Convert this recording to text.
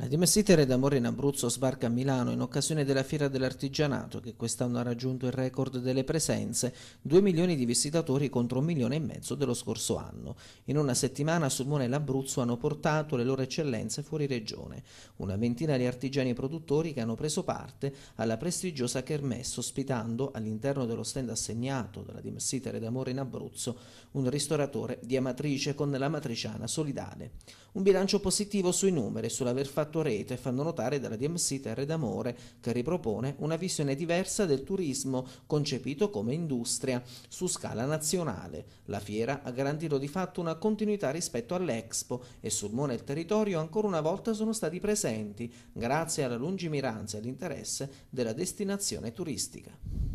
La Dimestitere d'amore in Abruzzo sbarca a Milano in occasione della Fiera dell'Artigianato che quest'anno ha raggiunto il record delle presenze, 2 milioni di visitatori contro un milione e mezzo dello scorso anno. In una settimana Sulmona e l'Abruzzo hanno portato le loro eccellenze fuori regione, una ventina di artigiani e produttori che hanno preso parte alla prestigiosa Kermesse ospitando all'interno dello stand assegnato dalla Dimestitere d'amore in Abruzzo un ristoratore di amatrice con la matriciana solidale. Un bilancio positivo sui numeri e sull'aver fatto fatto rete, fanno notare dalla DMC Terre d'Amore, che ripropone una visione diversa del turismo, concepito come industria, su scala nazionale. La fiera ha garantito di fatto una continuità rispetto all'Expo e sul Mone il territorio ancora una volta sono stati presenti, grazie alla lungimiranza e all'interesse della destinazione turistica.